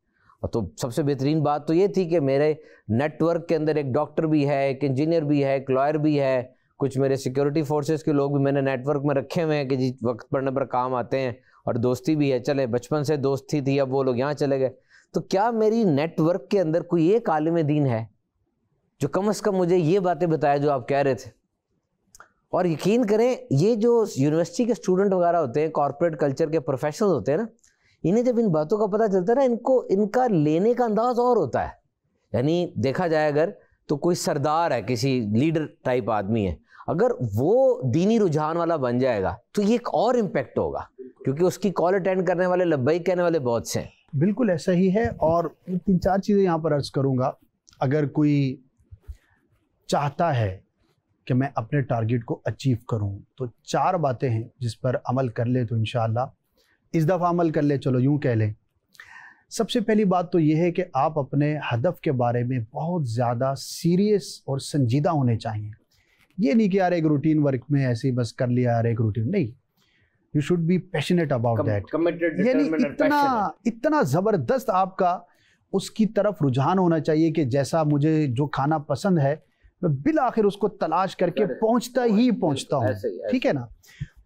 और तो सबसे बेहतरीन बात तो ये थी कि मेरे नेटवर्क के अंदर एक डॉक्टर भी है एक इंजीनियर भी है एक लॉयर भी है कुछ मेरे सिक्योरिटी फोर्सेस के लोग भी मैंने नेटवर्क में रखे हुए हैं कि जी वक्त पड़ने पर काम आते हैं और दोस्ती भी है चले बचपन से दोस्ती थी अब वो लोग यहाँ चले गए तो क्या मेरी नेटवर्क के अंदर कोई एक आलम दीन है जो कम अज़ कम मुझे ये बातें बताया जो आप कह रहे थे और यकीन करें ये जो यूनिवर्सिटी के स्टूडेंट वगैरह होते हैं कॉरपोरेट कल्चर के प्रोफेशनल होते हैं ना इन्हें जब इन बातों का पता चलता है ना इनको इनका लेने का अंदाज और होता है यानी देखा जाए अगर तो कोई सरदार है किसी लीडर टाइप आदमी है अगर वो दीनी रुझान वाला बन जाएगा तो ये एक और इम्पेक्ट होगा क्योंकि उसकी कॉल अटेंड करने वाले लब्बई कहने वाले बहुत से हैं बिल्कुल ऐसा ही है और तीन चार चीज़ें यहाँ पर अर्ज करूँगा अगर कोई चाहता है कि मैं अपने टारगेट को अचीव करूं तो चार बातें हैं जिस पर अमल कर ले तो इन इस दफ़ा अमल कर ले चलो यूं कह लें सबसे पहली बात तो यह है कि आप अपने हदफ के बारे में बहुत ज़्यादा सीरियस और संजीदा होने चाहिए ये नहीं कि यार एक रूटीन वर्क में ऐसे ही बस कर लिया यार एक रूटीन नहीं you should be passionate about that यानी इतना इतना ज़बरदस्त आपका उसकी तरफ रुझान होना चाहिए कि जैसा मुझे जो खाना पसंद है मैं बिल आखिर उसको तलाश करके पहुंचता ही पहुंचता हूँ ठीक है ना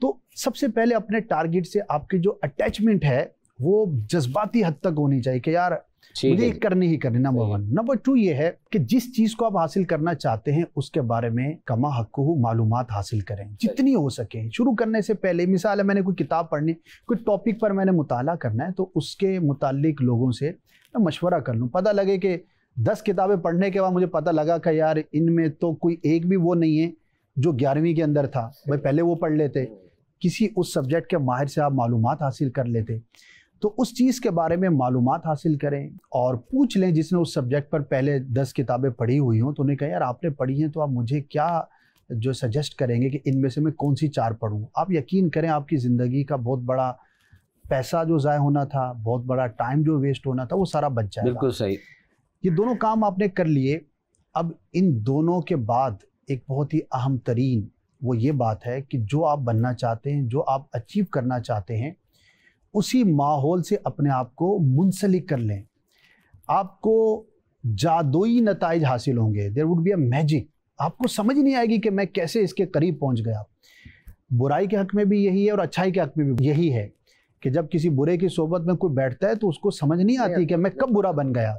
तो सबसे पहले अपने टारगेट से आपकी जो अटैचमेंट है वो जज्बाती हद तक होनी चाहिए कि यार मुझे करनी ही करनी नंबर वन नंबर टू ये है कि जिस चीज को आप हासिल करना चाहते हैं उसके बारे में कमा हकू मालूम हासिल करें जितनी हो सके शुरू करने से पहले मिसाल है मैंने कोई किताब पढ़नी कोई टॉपिक पर मैंने मुताला करना है तो उसके मुतालिक लोगों से मैं मशवरा कर लूँ पता लगे कि दस किताबें पढ़ने के बाद मुझे पता लगा कि यार इनमें तो कोई एक भी वो नहीं है जो ग्यारहवीं के अंदर था भाई पहले वो पढ़ लेते हम्म। किसी उस सब्जेक्ट के माहिर से आप मालूम हासिल कर लेते तो उस चीज़ के बारे में मालूम हासिल करें और पूछ लें जिसने उस सब्जेक्ट पर पहले दस किताबें पढ़ी हुई हों तो उन्हें कहें यार आपने पढ़ी हैं तो आप मुझे क्या जो सजेस्ट करेंगे कि इनमें से मैं कौन सी चार पढ़ूँ आप यकीन करें आपकी ज़िंदगी का बहुत बड़ा पैसा जो ज़ाय होना था बहुत बड़ा टाइम जो वेस्ट होना था वो सारा बच जाएगा बिल्कुल सही ये दोनों काम आपने कर लिए अब इन दोनों के बाद एक बहुत ही अहम तरीन वो ये बात है कि जो आप बनना चाहते हैं जो आप अचीव करना चाहते हैं उसी माहौल से अपने आप को मुंसलिक कर लें आपको जादुई नतज हासिल होंगे there would be a magic आपको समझ नहीं आएगी कि मैं कैसे इसके करीब पहुंच गया बुराई के हक में भी यही है और अच्छाई के हक में भी यही है कि जब किसी बुरे की सोबत में कोई बैठता है तो उसको समझ नहीं आती कि मैं कब बुरा बन गया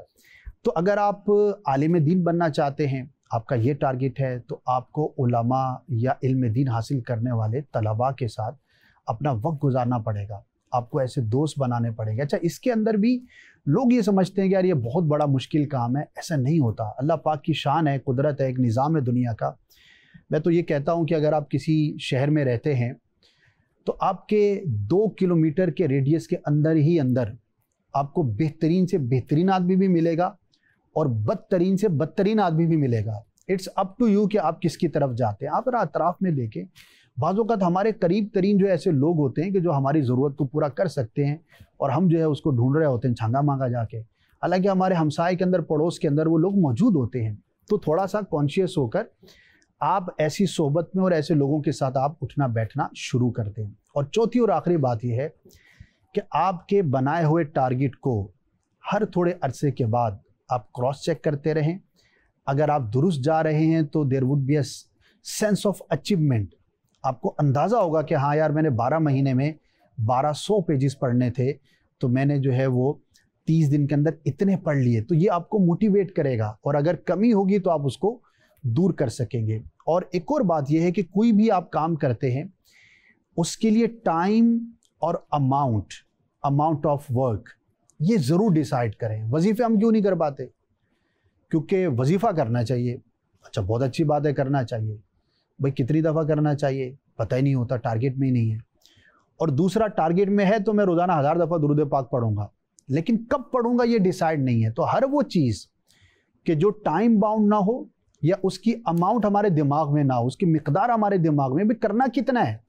तो अगर आप आलिम दीन बनना चाहते हैं आपका ये टारगेट है तो आपको उलमा या इल्म दीन हासिल करने वाले तलबा के साथ अपना वक्त गुजारना पड़ेगा आपको ऐसे दोस्त बनाने पड़ेंगे अच्छा इसके अंदर भी लोग ये समझते हैं कि यार ये बहुत बड़ा मुश्किल काम है ऐसा नहीं होता अल्लाह पाक की शान है कुदरत है एक निज़ाम है दुनिया का मैं तो ये कहता हूँ कि अगर आप किसी शहर में रहते हैं तो आपके दो किलोमीटर के रेडियस के अंदर ही अंदर आपको बेहतरीन से बेहतरीन आदमी भी मिलेगा और बदतरीन से बदतरीन आदमी भी मिलेगा इट्स अप टू यू कि आप किसकी तरफ जाते हैं आप अतराफ में देखें बाज़ात हमारे करीब तरीन जो ऐसे लोग होते हैं कि जो हमारी ज़रूरत को पूरा कर सकते हैं और हम जो है उसको ढूंढ रहे होते हैं छांगा मांगा जाके हालांकि हमारे हमसाए के अंदर पड़ोस के अंदर वो लोग मौजूद होते हैं तो थोड़ा सा कॉन्शियस होकर आप ऐसी सोहबत में और ऐसे लोगों के साथ आप उठना बैठना शुरू करते हैं और चौथी और आखिरी बात यह है कि आपके बनाए हुए टारगेट को हर थोड़े अरसे के बाद आप क्रॉस चेक करते रहें अगर आप दुरुस्त जा रहे हैं तो देर वुड बी अंस सेंस ऑफ अचीवमेंट आपको अंदाज़ा होगा कि हाँ यार मैंने 12 महीने में 1200 पेजेस पढ़ने थे तो मैंने जो है वो 30 दिन के अंदर इतने पढ़ लिए तो ये आपको मोटिवेट करेगा और अगर कमी होगी तो आप उसको दूर कर सकेंगे और एक और बात यह है कि कोई भी आप काम करते हैं उसके लिए टाइम और अमाउंट अमाउंट ऑफ वर्क ये ज़रूर डिसाइड करें वजीफे हम क्यों नहीं कर पाते क्योंकि वजीफ़ा करना चाहिए अच्छा बहुत अच्छी बात है करना चाहिए भाई कितनी दफ़ा करना चाहिए पता ही नहीं होता टारगेट में ही नहीं है और दूसरा टारगेट में है तो मैं रोज़ाना हज़ार दफ़ा दुरुद पाक पढ़ूंगा लेकिन कब पढ़ूंगा ये डिसाइड नहीं है तो हर वो चीज़ कि जो टाइम बाउंड ना हो या उसकी अमाउंट हमारे दिमाग में ना हो उसकी मकदार हमारे दिमाग में भी करना कितना है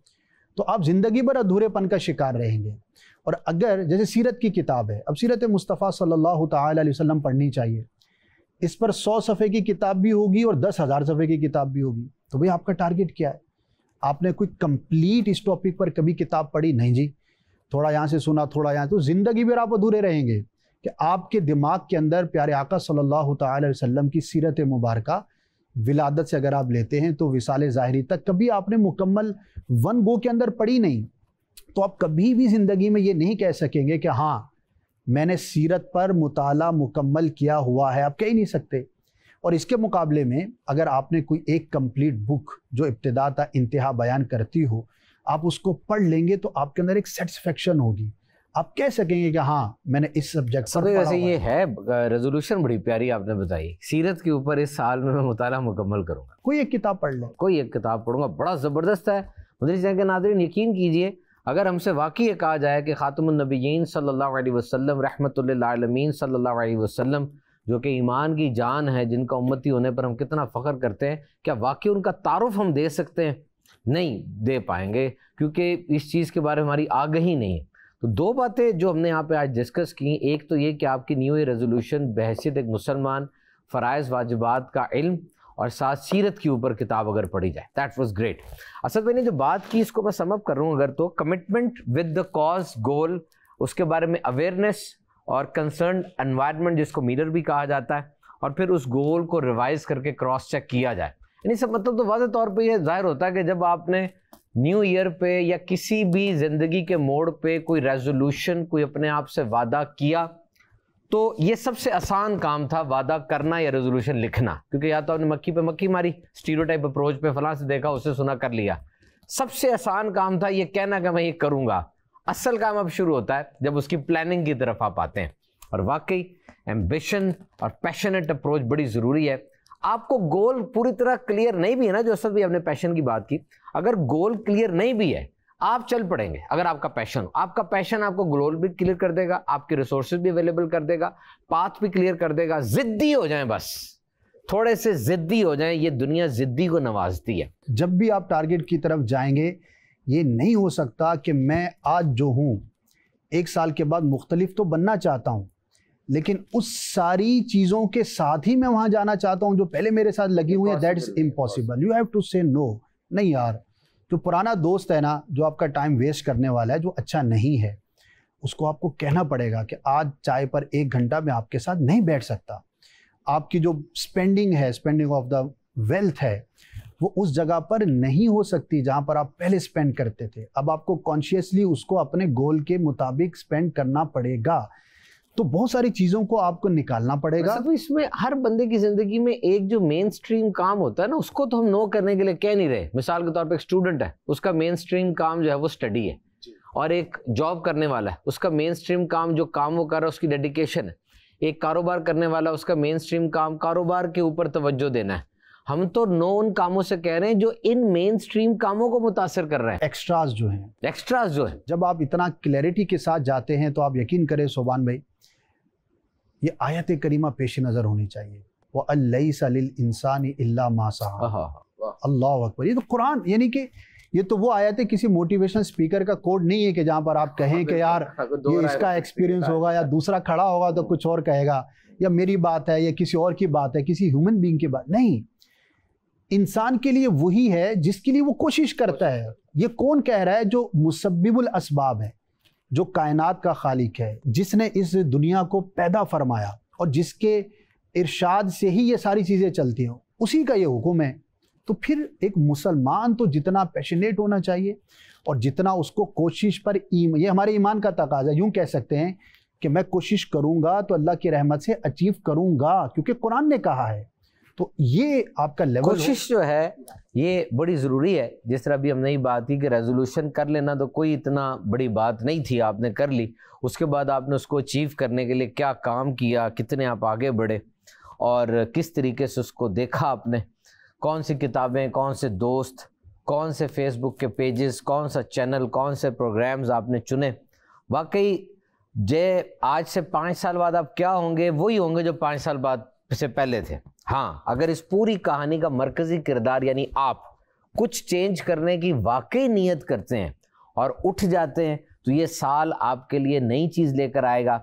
तो आप ज़िंदगी भर अधूरेपन का शिकार रहेंगे और अगर जैसे सीरत की किताब है अब सीरत मुस्तफ़ा सल्लल्लाहु अलैहि वसल्लम पढ़नी चाहिए इस पर सौ सफ़े की किताब भी होगी और दस हज़ार सफ़े की किताब भी होगी तो भाई आपका टारगेट क्या है आपने कोई कंप्लीट इस टॉपिक पर कभी किताब पढ़ी नहीं जी थोड़ा यहाँ से सुना थोड़ा यहाँ तो ज़िंदगी भर आप अधूरे रहेंगे कि आपके दिमाग के अंदर प्यारे आका सल्लल्लाहु अलैहि वसल्लम की सीरत मुबारक विलादत से अगर आप लेते हैं तो विसाल ज़ाहरी तक कभी आपने मुकम्मल वन गो के अंदर पढ़ी नहीं तो आप कभी भी ज़िंदगी में ये नहीं कह सकेंगे कि हाँ मैंने सीरत पर मुताला मुकम्मल किया हुआ है आप कह ही नहीं सकते और इसके मुकाबले में अगर आपने कोई एक कंप्लीट बुक जो इब्तदा था इंतहा बयान करती हो आप उसको पढ़ लेंगे तो आपके अंदर एक सेटिस्फेक्शन होगी आप कह सकेंगे कि हाँ मैंने इस सब्जेक्ट पर वैसे ये है रेजोल्यूशन बड़ी प्यारी आपने बताई सीरत के ऊपर इस साल में मैं मुताला मुकम्मल करूंगा कोई एक किताब पढ़ लें कोई एक किताब पढ़ूंगा बड़ा ज़बरदस्त है मदरसा के नादरी यकीन कीजिए अगर हमसे वाकई ये कहा जाए कि ख़ातमनबीन सल्ला वसम रहमतमीन सल्ला वसलम जो कि ईमान की जान है जिनका उम्मती होने पर हम कितना फ़ख्र करते हैं क्या वाकई उनका तारफ़ हम दे सकते हैं नहीं दे पाएंगे क्योंकि इस चीज़ के बारे में हमारी आगही नहीं है तो दो बातें जो हमने यहाँ पे आज डिस्कस की एक तो ये कि आपकी न्यू ईयर रेजोल्यूशन बहसीत एक मुसलमान फ़रज़ वाजबात का इल्म और साथ सीरत के ऊपर किताब अगर पढ़ी जाए दैट वॉज ग्रेट असद मैंने ने जो बात की इसको मैं समअप कर रहा हूँ अगर तो commitment with the cause goal उसके बारे में अवेयरनेस और कंसर्न एनवायरमेंट जिसको मिरर भी कहा जाता है और फिर उस गोल को रिवाइज करके क्रॉस चेक किया जाए यानी सब मतलब तो वाजह तौर पर यह जाहिर होता है कि जब आपने न्यू ईयर पे या किसी भी ज़िंदगी के मोड़ पे कोई रेजोल्यूशन कोई अपने आप से वादा किया तो ये सबसे आसान काम था वादा करना या रेजोल्यूशन लिखना क्योंकि या तो आपने मक्खी पे मक्खी मारी स्टीरियोटाइप अप्रोच पे फलां से देखा उसे सुना कर लिया सबसे आसान काम था ये कहना कि मैं ये करूँगा असल काम अब शुरू होता है जब उसकी प्लानिंग की तरफ आप आते हैं और वाकई एम्बिशन और पैशनेट अप्रोच बड़ी ज़रूरी है आपको गोल पूरी तरह क्लियर नहीं भी है ना जो असद भी आपने पैशन की बात की अगर गोल क्लियर नहीं भी है आप चल पड़ेंगे अगर आपका पैशन हो आपका पैशन आपको गोल भी क्लियर कर देगा आपके रिसोर्सेज भी अवेलेबल कर देगा पाथ भी क्लियर कर देगा जिद्दी हो जाए बस थोड़े से जिद्दी हो जाए ये दुनिया जिद्दी को नवाजती है जब भी आप टारगेट की तरफ जाएंगे ये नहीं हो सकता कि मैं आज जो हूँ एक साल के बाद मुख्तलिफ तो बनना चाहता हूँ लेकिन उस सारी चीज़ों के साथ ही मैं वहाँ जाना चाहता हूँ जो पहले मेरे साथ लगी हुई है that is impossible you have to say no नहीं यार जो पुराना दोस्त है ना जो आपका टाइम वेस्ट करने वाला है जो अच्छा नहीं है उसको आपको कहना पड़ेगा कि आज चाय पर एक घंटा मैं आपके साथ नहीं बैठ सकता आपकी जो स्पेंडिंग है स्पेंडिंग ऑफ द वेल्थ है वो उस जगह पर नहीं हो सकती जहाँ पर आप पहले स्पेंड करते थे अब आपको कॉन्शियसली उसको अपने गोल के मुताबिक स्पेंड करना पड़ेगा तो बहुत सारी चीजों को आपको निकालना पड़ेगा तो इसमें हर बंदे की जिंदगी में एक जो मेन स्ट्रीम काम होता है ना उसको तो हम नो करने के लिए कह नहीं रहे मिसाल के तौर पर एक स्टूडेंट है उसका मेन स्ट्रीम काम जो है वो स्टडी है और एक जॉब करने वाला है उसका मेन स्ट्रीम काम जो काम वो कर रहा है उसकी डेडिकेशन है एक कारोबार करने वाला उसका मेन स्ट्रीम काम कारोबार के ऊपर तवज्जो देना है हम तो नो उन कामों से कह रहे हैं जो इन मेन स्ट्रीम कामों को मुतासर कर रहे हैं एक्स्ट्राज जो है एक्स्ट्राज जो है जब आप इतना क्लैरिटी के साथ जाते हैं तो आप यकीन करें सोबान भाई ये आयत करीमा पेश नज़र होनी चाहिए वह अल्लई अल्लाह अकबर ये तो कुरान यानी कि ये तो वो आयत है किसी मोटिवेशनल स्पीकर का कोड नहीं है कि जहाँ पर आप हाँ, कहें कि यार हाँ, तो ये इसका एक्सपीरियंस होगा या दूसरा खड़ा होगा तो हाँ। कुछ और कहेगा या मेरी बात है या किसी और की बात है किसी ह्यूमन बींग की बात नहीं इंसान के लिए वही है जिसके लिए वो कोशिश करता है ये कौन कह रहा है जो मुसब्बिबुल इसबाब है जो कायनात का खालिक है जिसने इस दुनिया को पैदा फरमाया और जिसके इरशाद से ही ये सारी चीज़ें चलती हों उसी का ये हुक्म है तो फिर एक मुसलमान तो जितना पैशनेट होना चाहिए और जितना उसको कोशिश पर ईम ये हमारे ईमान का तकाजा यूँ कह सकते हैं कि मैं कोशिश करूँगा तो अल्लाह की रहमत से अचीव करूँगा क्योंकि कुरान ने कहा है तो ये आपका लेवल कोशिश जो है ये बड़ी ज़रूरी है जिस तरह अभी हमने ही बात की कि रेजोल्यूशन कर लेना तो कोई इतना बड़ी बात नहीं थी आपने कर ली उसके बाद आपने उसको अचीव करने के लिए क्या काम किया कितने आप आगे बढ़े और किस तरीके से उसको देखा आपने कौन सी किताबें कौन से दोस्त कौन से फेसबुक के पेजेस कौन सा चैनल कौन से प्रोग्राम्स आपने चुने वाकई जे आज से पाँच साल बाद आप क्या होंगे वही होंगे जो पाँच साल बाद से पहले थे हाँ अगर इस पूरी कहानी का मरकजी किरदार यानी आप कुछ चेंज करने की वाकई नीयत करते हैं और उठ जाते हैं तो ये साल आपके लिए नई चीज़ लेकर आएगा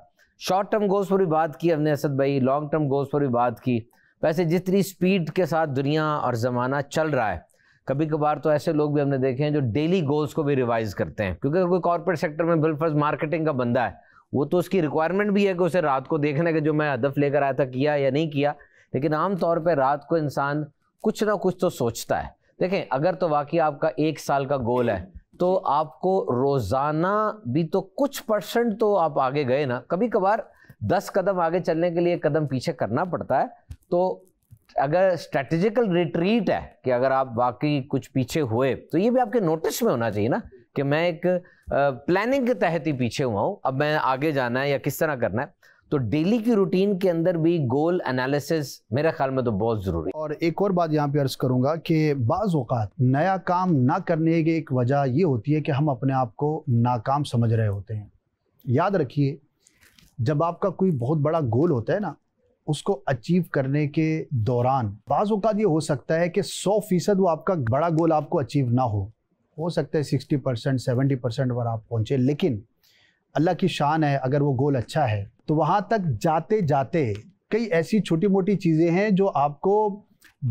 शॉर्ट टर्म गोल्स पर भी बात की हमने असद भाई लॉन्ग टर्म गोल्स पर भी बात की वैसे जितनी स्पीड के साथ दुनिया और ज़माना चल रहा है कभी कभार तो ऐसे लोग भी हमने देखे हैं जो डेली गोल्स को भी रिवाइज करते हैं क्योंकि कोई कॉर्पोरेट सेक्टर में बिलफर्ज मार्केटिंग का बंदा है वो तो उसकी रिक्वायरमेंट भी है कि उसे रात को देखने कि जो मैं हदफ लेकर आया था किया या नहीं किया लेकिन आमतौर पर रात को इंसान कुछ ना कुछ तो सोचता है देखें अगर तो वाकई आपका एक साल का गोल है तो आपको रोज़ाना भी तो कुछ परसेंट तो आप आगे गए ना कभी कभार दस कदम आगे चलने के लिए कदम पीछे करना पड़ता है तो अगर स्ट्रेटेजिकल रिट्रीट है कि अगर आप बाकी कुछ पीछे हुए तो ये भी आपके नोटिस में होना चाहिए ना कि मैं एक प्लानिंग के तहत ही पीछे हुआ हूँ अब मैं आगे जाना है या किस तरह करना है तो डेली की रूटीन के अंदर भी गोल एनालिसिस मेरे ख्याल में तो बहुत ज़रूरी और एक और बात यहाँ पे अर्ज करूँगा कि बाज़ औकात नया काम ना करने की एक वजह ये होती है कि हम अपने आप को नाकाम समझ रहे होते हैं याद रखिए जब आपका कोई बहुत बड़ा गोल होता है ना उसको अचीव करने के दौरान बाज़ अवत ये हो सकता है कि सौ फीसद वो आपका बड़ा गोल आपको अचीव ना हो हो सकता है सिक्सटी परसेंट सेवेंटी परसेंट पर आप पहुँचे लेकिन अल्लाह की शान है अगर वो गोल अच्छा है तो वहाँ तक जाते जाते कई ऐसी छोटी मोटी चीज़ें हैं जो आपको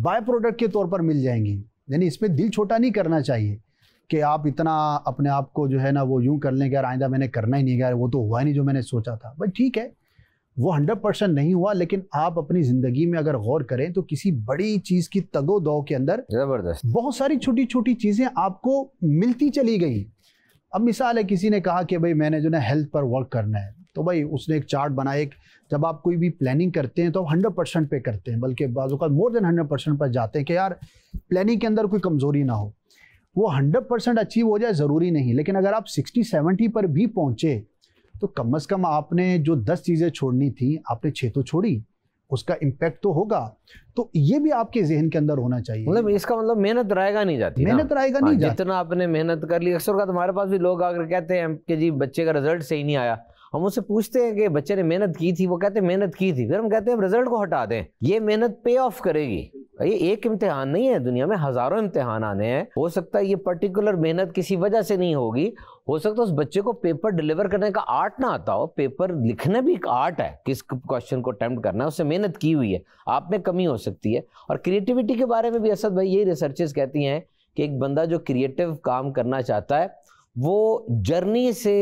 बाय प्रोडक्ट के तौर पर मिल जाएंगी यानी इसमें दिल छोटा नहीं करना चाहिए कि आप इतना अपने आप को जो है ना वो यूँ कर लें कि यार आइंदा मैंने करना ही नहीं गया वो तो हुआ नहीं जो मैंने सोचा था बट ठीक है वो हंड्रेड परसेंट नहीं हुआ लेकिन आप अपनी ज़िंदगी में अगर गौर करें तो किसी बड़ी चीज़ की तगो दो के अंदर ज़बरदस्त बहुत सारी छोटी छोटी चीज़ें आपको मिलती चली गई अब मिसाल है किसी ने कहा कि भाई मैंने जो ना हेल्थ पर वर्क करना है तो भाई उसने एक चार्ट बनाया एक जब आप कोई भी प्लानिंग करते हैं तो आप हंड्रेड परसेंट पे करते हैं बल्कि बाजू का मोर देन हंड्रेड परसेंट पर जाते हैं कि यार प्लानिंग के अंदर कोई कमज़ोरी ना हो वो हंड्रेड परसेंट अचीव हो जाए ज़रूरी नहीं लेकिन अगर आप सिक्सटी सेवेंटी पर भी पहुँचे तो कम अज़ कम आपने जो दस चीज़ें छोड़नी थी आपने छः तो छोड़ी उसका इम्पैक्ट तो होगा तो ये भी आपके जहन के अंदर होना चाहिए मतलब इसका मतलब मेहनत रहेगा नहीं जाती मेहनत रहेगा हाँ, नहीं जाती जितना आपने मेहनत कर ली अक्सर का तुम्हारे पास भी लोग आकर कहते हैं कि जी बच्चे का रिजल्ट सही नहीं आया हम उनसे पूछते हैं कि बच्चे ने मेहनत की थी वो कहते हैं मेहनत की थी फिर हम कहते हैं रिजल्ट को हटा दें ये मेहनत पे ऑफ करेगी ये एक इम्तिहान नहीं है दुनिया में हज़ारों इम्तिहान आने हैं हो सकता है ये पर्टिकुलर मेहनत किसी वजह से नहीं होगी हो सकता है उस बच्चे को पेपर डिलीवर करने का आर्ट ना आता हो पेपर लिखना भी एक आर्ट है किस क्वेश्चन को अटैम्प्ट करना है उससे मेहनत की हुई है आप में कमी हो सकती है और क्रिएटिविटी के बारे में भी असद भाई यही रिसर्चेस कहती हैं कि एक बंदा जो क्रिएटिव काम करना चाहता है वो जर्नी से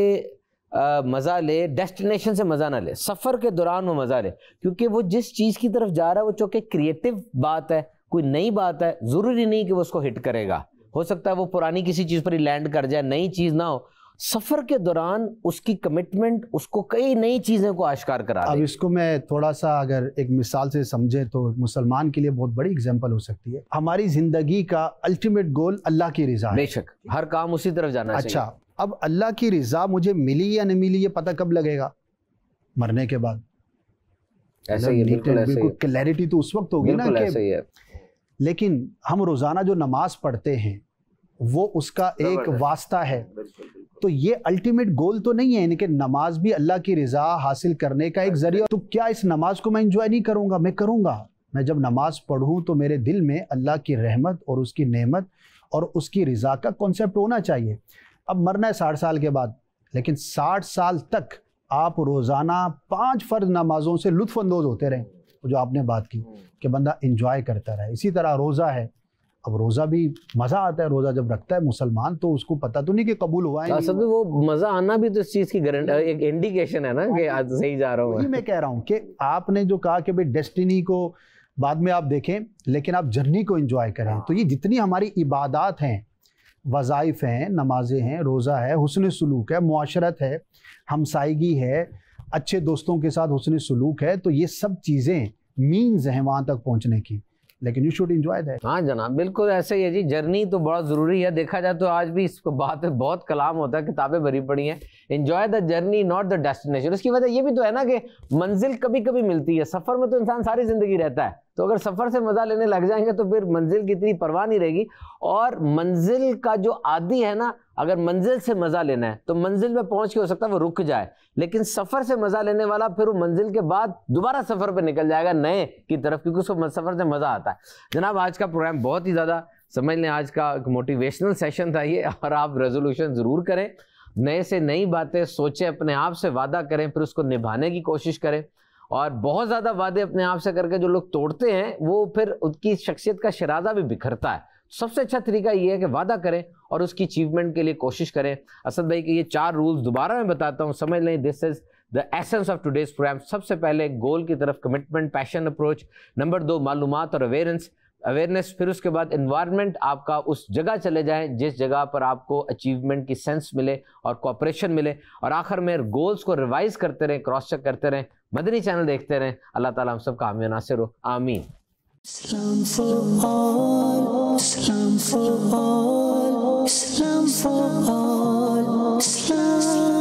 मज़ा ले डेस्टिनेशन से मज़ा ना ले सफ़र के दौरान वो मज़ा ले क्योंकि वो जिस चीज़ की तरफ जा रहा है वो चूँकि क्रिएटिव बात है कोई नई बात है ज़रूरी नहीं कि वो उसको हिट करेगा हो सकता है वो पुरानी किसी चीज़ पर ही लैंड कर जाए नई चीज़ ना हो सफ़र के दौरान उसकी कमिटमेंट उसको कई नई चीज़ें को आश्कार करा अब इसको मैं थोड़ा सा अगर एक मिसाल से समझे तो मुसलमान के लिए बहुत बड़ी एग्जांपल हो सकती है हमारी ज़िंदगी का अल्टीमेट गोल अल्लाह की रजा बेशक हर काम उसी तरफ जाना अच्छा अब अल्लाह की रजा मुझे मिली या नहीं मिली ये पता कब लगेगा मरने के बाद ऐसे ही मतलब बिल्कुल क्लैरिटी तो उस वक्त होगी ना कि लेकिन हम रोज़ाना जो नमाज पढ़ते हैं वो उसका एक वास्ता है तो ये अल्टीमेट गोल तो नहीं है यानी कि नमाज भी अल्लाह की रजा हासिल करने का एक हाँ। जरिया तो क्या इस नमाज को मैं इंजॉय नहीं करूंगा मैं करूंगा मैं जब नमाज पढ़ू तो मेरे दिल में अल्लाह की रहमत और उसकी नेमत और उसकी रजा का कॉन्सेप्ट होना चाहिए अब मरना है साठ साल के बाद लेकिन साठ साल तक आप रोज़ाना पाँच फ़र्ज नमाज़ों से लुफानंदोज़ होते रहें जो आपने बात की हम्म। कि बंदा इंजॉय करता रहे इसी तरह रोज़ा है अब रोज़ा भी मज़ा आता है रोज़ा जब रखता है मुसलमान तो उसको पता तो नहीं कि कबूल हुआ है हाँ, सब वो मज़ा आना भी तो इस चीज़ की गारंटी हम्म। एक इंडिकेशन है ना कि हाँ, आज सही जा रहा हूँ मैं कह रहा हूँ कि आपने जो कहा कि भाई डेस्टिनी को बाद में आप देखें लेकिन आप जर्नी को इंजॉय करें हाँ। तो ये जितनी हमारी इबादत हैं वज़ाइफ़ हैं नमाज़ें हैं रोज़ा है हसन सलूक है माशरत है हमसाइगी है अच्छे दोस्तों के साथ हसन सलूक है तो ये सब चीज़ें मीन्स हैं वहाँ तक पहुँचने की लेकिन यू शुड इंजॉय दैट हाँ जनाब बिल्कुल ऐसे ही है जी जर्नी तो बड़ा ज़रूरी है देखा जाए तो आज भी इस बात बहुत कलाम होता है किताबें भरी पड़ी हैं enjoy the journey not the destination उसकी वजह ये भी तो है ना कि मंजिल कभी कभी मिलती है सफ़र में तो इंसान सारी ज़िंदगी रहता है तो अगर सफ़र से मज़ा लेने लग जाएंगे तो फिर मंजिल की इतनी परवाह नहीं रहेगी और मंजिल का जो आदि है ना अगर मंजिल से मज़ा लेना है तो मंजिल में पहुंच के हो सकता है वो रुक जाए लेकिन सफ़र से मज़ा लेने वाला फिर वो मंजिल के बाद दोबारा सफ़र पर निकल जाएगा नए की तरफ क्योंकि उसको सफ़र से मज़ा आता है जनाब आज का प्रोग्राम बहुत ही ज़्यादा समझ लें आज का एक मोटिवेशनल सेशन था ये और आप रेजोल्यूशन ज़रूर करें नए से नई बातें सोचें अपने आप से वादा करें फिर उसको निभाने की कोशिश करें और बहुत ज़्यादा वादे अपने आप से करके जो लोग तोड़ते हैं वो फिर उनकी शख्सियत का शराजा भी बिखरता है तो सबसे अच्छा तरीका ये है कि वादा करें और उसकी अचीवमेंट के लिए कोशिश करें असद भाई के ये चार रूल्स दोबारा मैं बताता हूँ समझ लें this is the essence of today's programme सबसे पहले गोल की तरफ कमिटमेंट पैशन अप्रोच नंबर दो मालूम और अवेयरेंस अवेयरनेस फिर उसके बाद इन्वायरमेंट आपका उस जगह चले जाए जिस जगह पर आपको अचीवमेंट की सेंस मिले और कॉपरेशन मिले और आखिर में गोल्स को रिवाइज करते रहें क्रॉस चेक करते रहें मदनी चैनल देखते रहें अल्लाह ताला हम सब कामयाब नासिर हो आमीन Islam for all, Islam for all, Islam for all, Islam.